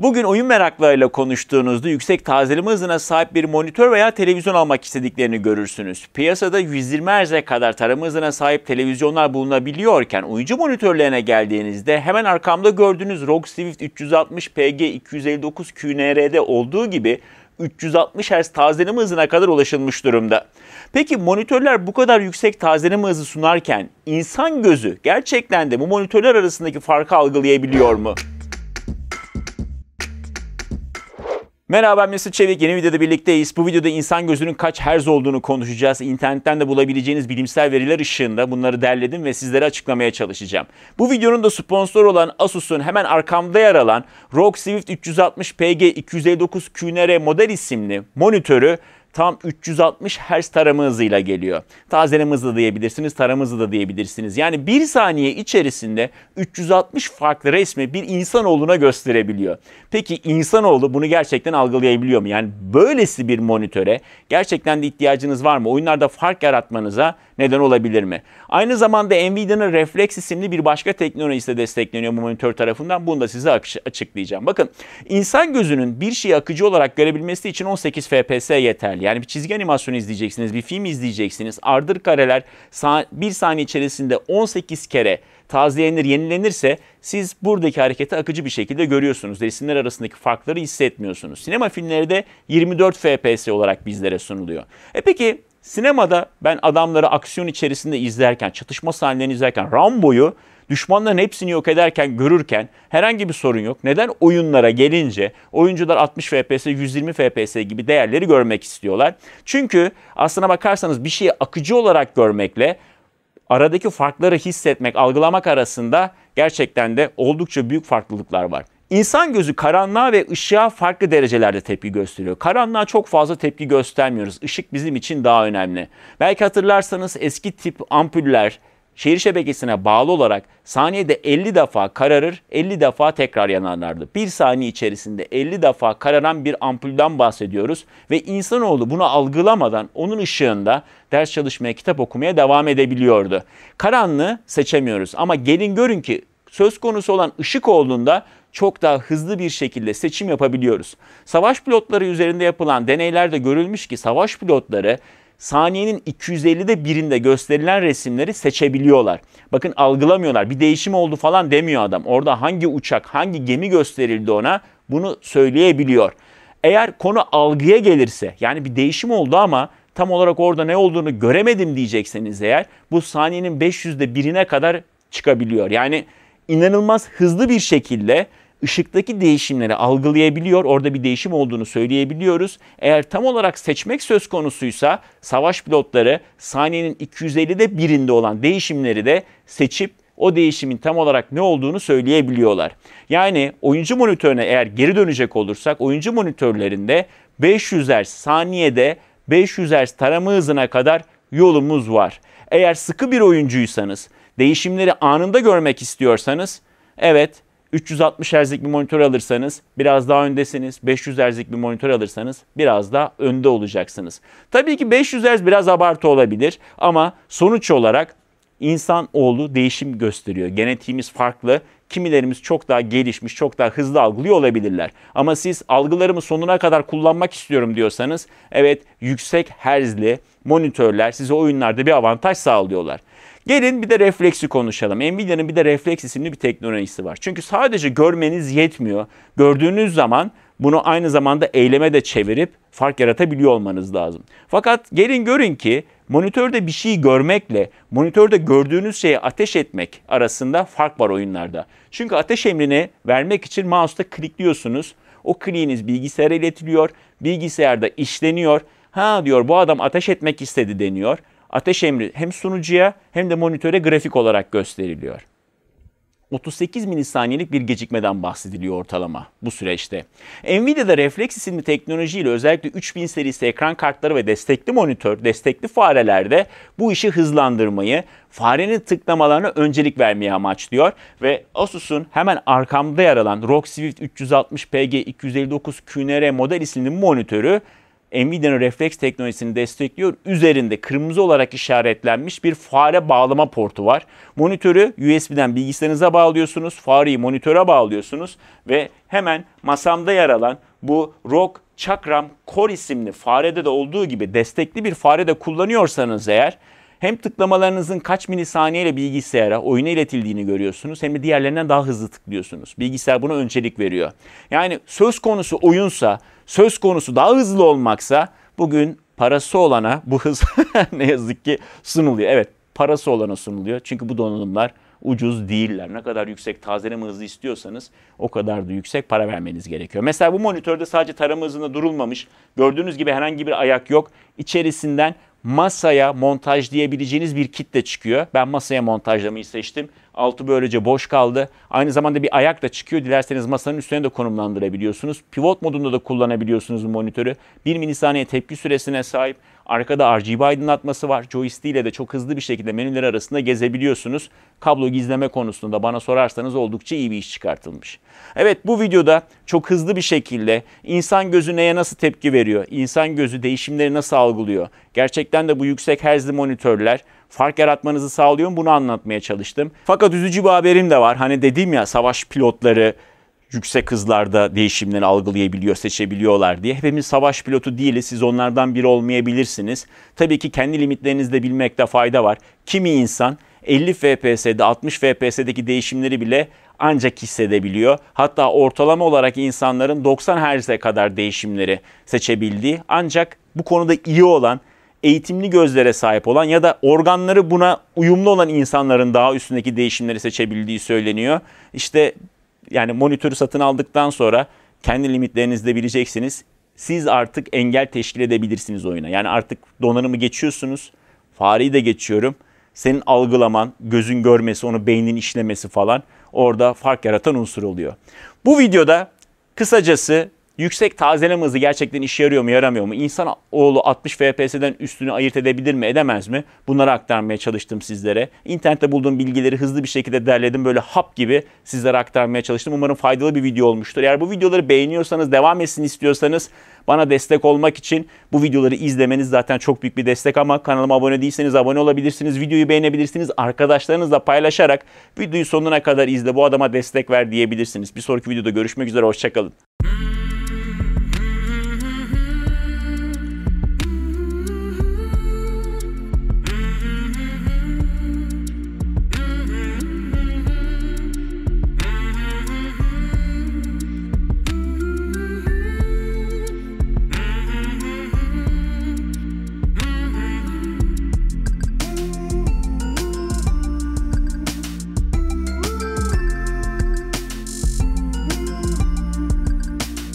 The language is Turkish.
Bugün oyun meraklarıyla konuştuğunuzda yüksek tazeleme hızına sahip bir monitör veya televizyon almak istediklerini görürsünüz. Piyasada 120 Hz'e kadar tarama hızına sahip televizyonlar bulunabiliyorken oyuncu monitörlerine geldiğinizde hemen arkamda gördüğünüz ROG Swift 360 PG 259 QNR'de olduğu gibi 360 Hz tazeleme hızına kadar ulaşılmış durumda. Peki monitörler bu kadar yüksek tazeleme hızı sunarken insan gözü gerçekten de bu monitörler arasındaki farkı algılayabiliyor mu? Merhaba ben Mesut Çevik. Yeni videoda birlikteyiz. Bu videoda insan gözünün kaç herz olduğunu konuşacağız. İnternetten de bulabileceğiniz bilimsel veriler ışığında bunları derledim ve sizlere açıklamaya çalışacağım. Bu videonun da sponsor olan Asus'un hemen arkamda yer alan ROG Swift 360 PG 259 QNR model isimli monitörü tam 360 Hz tarama hızıyla geliyor. Tazeleme hızı da diyebilirsiniz, tarama hızı da diyebilirsiniz. Yani bir saniye içerisinde 360 farklı resmi bir insanoğluna gösterebiliyor. Peki insanoğlu bunu gerçekten algılayabiliyor mu? Yani böylesi bir monitöre gerçekten de ihtiyacınız var mı? Oyunlarda fark yaratmanıza neden olabilir mi? Aynı zamanda Nvidia'nın Reflex isimli bir başka teknolojisi de destekleniyor bu monitör tarafından. Bunu da size açıklayacağım. Bakın insan gözünün bir şeyi akıcı olarak görebilmesi için 18 FPS yeterli. Yani bir çizgi animasyonu izleyeceksiniz, bir film izleyeceksiniz. Ardır kareler bir saniye içerisinde 18 kere tazelenir, yenilenirse siz buradaki hareketi akıcı bir şekilde görüyorsunuz. Resimler arasındaki farkları hissetmiyorsunuz. Sinema filmleri de 24 FPS olarak bizlere sunuluyor. E peki sinemada ben adamları aksiyon içerisinde izlerken, çatışma sahnelerini izlerken Rambo'yu düşmanların hepsini yok ederken, görürken herhangi bir sorun yok. Neden oyunlara gelince oyuncular 60 FPS, 120 FPS gibi değerleri görmek istiyorlar? Çünkü aslına bakarsanız bir şeyi akıcı olarak görmekle aradaki farkları hissetmek, algılamak arasında gerçekten de oldukça büyük farklılıklar var. İnsan gözü karanlığa ve ışığa farklı derecelerde tepki gösteriyor. Karanlığa çok fazla tepki göstermiyoruz. Işık bizim için daha önemli. Belki hatırlarsanız eski tip ampuller, şehir şebekesine bağlı olarak saniyede 50 defa kararır, 50 defa tekrar yanarlardı. Bir saniye içerisinde 50 defa kararan bir ampulden bahsediyoruz ve insanoğlu bunu algılamadan onun ışığında ders çalışmaya, kitap okumaya devam edebiliyordu. Karanlığı seçemiyoruz ama gelin görün ki söz konusu olan ışık olduğunda çok daha hızlı bir şekilde seçim yapabiliyoruz. Savaş pilotları üzerinde yapılan deneylerde görülmüş ki savaş pilotları saniyenin 250'de birinde gösterilen resimleri seçebiliyorlar. Bakın algılamıyorlar. Bir değişim oldu falan demiyor adam. Orada hangi uçak, hangi gemi gösterildi ona bunu söyleyebiliyor. Eğer konu algıya gelirse yani bir değişim oldu ama tam olarak orada ne olduğunu göremedim diyecekseniz eğer bu saniyenin 500'de birine kadar çıkabiliyor. Yani inanılmaz hızlı bir şekilde ışıktaki değişimleri algılayabiliyor, orada bir değişim olduğunu söyleyebiliyoruz. Eğer tam olarak seçmek söz konusuysa savaş pilotları saniyenin 250'de birinde olan değişimleri de seçip o değişimin tam olarak ne olduğunu söyleyebiliyorlar. Yani oyuncu monitörüne eğer geri dönecek olursak oyuncu monitörlerinde 500 Hz saniyede 500 Hz tarama hızına kadar yolumuz var. Eğer sıkı bir oyuncuysanız, değişimleri anında görmek istiyorsanız evet 360 Hz'lik bir monitör alırsanız biraz daha öndesiniz. 500 Hz'lik bir monitör alırsanız biraz daha önde olacaksınız. Tabii ki 500 Hz biraz abartı olabilir ama sonuç olarak insan oğlu değişim gösteriyor. Genetiğimiz farklı. Kimilerimiz çok daha gelişmiş, çok daha hızlı algılıyor olabilirler. Ama siz algılarımı sonuna kadar kullanmak istiyorum diyorsanız evet yüksek herzli monitörler size oyunlarda bir avantaj sağlıyorlar. Gelin bir de refleksi konuşalım. Nvidia'nın bir de refleks isimli bir teknolojisi var. Çünkü sadece görmeniz yetmiyor. Gördüğünüz zaman bunu aynı zamanda eyleme de çevirip fark yaratabiliyor olmanız lazım. Fakat gelin görün ki monitörde bir şey görmekle monitörde gördüğünüz şeyi ateş etmek arasında fark var oyunlarda. Çünkü ateş emrini vermek için mouse'ta klikliyorsunuz. O kliğiniz bilgisayara iletiliyor, bilgisayarda işleniyor. Ha diyor bu adam ateş etmek istedi deniyor ateş emri hem sunucuya hem de monitöre grafik olarak gösteriliyor. 38 milisaniyelik bir gecikmeden bahsediliyor ortalama bu süreçte. Nvidia'da refleks isimli teknolojiyle özellikle 3000 serisi ekran kartları ve destekli monitör, destekli farelerde bu işi hızlandırmayı, farenin tıklamalarına öncelik vermeyi amaçlıyor ve Asus'un hemen arkamda yer alan ROG Swift 360 PG 259 QNR model isimli monitörü Nvidia'nın refleks teknolojisini destekliyor. Üzerinde kırmızı olarak işaretlenmiş bir fare bağlama portu var. Monitörü USB'den bilgisayarınıza bağlıyorsunuz. Fareyi monitöre bağlıyorsunuz ve hemen masamda yer alan bu ROG Chakram Core isimli farede de olduğu gibi destekli bir fare de kullanıyorsanız eğer hem tıklamalarınızın kaç milisaniyeyle bilgisayara, oyuna iletildiğini görüyorsunuz hem de diğerlerinden daha hızlı tıklıyorsunuz. Bilgisayar buna öncelik veriyor. Yani söz konusu oyunsa, söz konusu daha hızlı olmaksa bugün parası olana bu hız ne yazık ki sunuluyor. Evet parası olana sunuluyor. Çünkü bu donanımlar ucuz değiller. Ne kadar yüksek tazeleme hızı istiyorsanız o kadar da yüksek para vermeniz gerekiyor. Mesela bu monitörde sadece tarama hızında durulmamış. Gördüğünüz gibi herhangi bir ayak yok. İçerisinden masaya montaj diyebileceğiniz bir kitle çıkıyor. Ben masaya montajlamayı seçtim. Altı böylece boş kaldı. Aynı zamanda bir ayak da çıkıyor. Dilerseniz masanın üstüne de konumlandırabiliyorsunuz. Pivot modunda da kullanabiliyorsunuz bu monitörü. 1 milisaniye tepki süresine sahip. Arkada RGB aydınlatması var. Joystick ile de çok hızlı bir şekilde menüler arasında gezebiliyorsunuz. Kablo gizleme konusunda bana sorarsanız oldukça iyi bir iş çıkartılmış. Evet bu videoda çok hızlı bir şekilde insan gözü neye nasıl tepki veriyor? İnsan gözü değişimleri nasıl algılıyor? Gerçekten Gerçekten de bu yüksek herzli monitörler fark yaratmanızı sağlıyor mu bunu anlatmaya çalıştım. Fakat üzücü bir haberim de var. Hani dedim ya savaş pilotları yüksek hızlarda değişimleri algılayabiliyor, seçebiliyorlar diye. Hepimiz savaş pilotu değiliz. Siz onlardan biri olmayabilirsiniz. Tabii ki kendi limitlerinizi de bilmekte fayda var. Kimi insan 50 FPS'de 60 FPS'deki değişimleri bile ancak hissedebiliyor. Hatta ortalama olarak insanların 90 Hz'e kadar değişimleri seçebildiği ancak bu konuda iyi olan eğitimli gözlere sahip olan ya da organları buna uyumlu olan insanların daha üstündeki değişimleri seçebildiği söyleniyor. İşte yani monitörü satın aldıktan sonra kendi limitlerinizi de bileceksiniz. Siz artık engel teşkil edebilirsiniz oyuna. Yani artık donanımı geçiyorsunuz. Fareyi de geçiyorum. Senin algılaman, gözün görmesi, onu beynin işlemesi falan orada fark yaratan unsur oluyor. Bu videoda kısacası Yüksek tazeleme hızı gerçekten işe yarıyor mu yaramıyor mu? İnsan oğlu 60 FPS'den üstünü ayırt edebilir mi edemez mi? Bunları aktarmaya çalıştım sizlere. İnternette bulduğum bilgileri hızlı bir şekilde derledim. Böyle hap gibi sizlere aktarmaya çalıştım. Umarım faydalı bir video olmuştur. Eğer bu videoları beğeniyorsanız, devam etsin istiyorsanız bana destek olmak için bu videoları izlemeniz zaten çok büyük bir destek ama kanalıma abone değilseniz abone olabilirsiniz. Videoyu beğenebilirsiniz. Arkadaşlarınızla paylaşarak videoyu sonuna kadar izle. Bu adama destek ver diyebilirsiniz. Bir sonraki videoda görüşmek üzere. Hoşçakalın.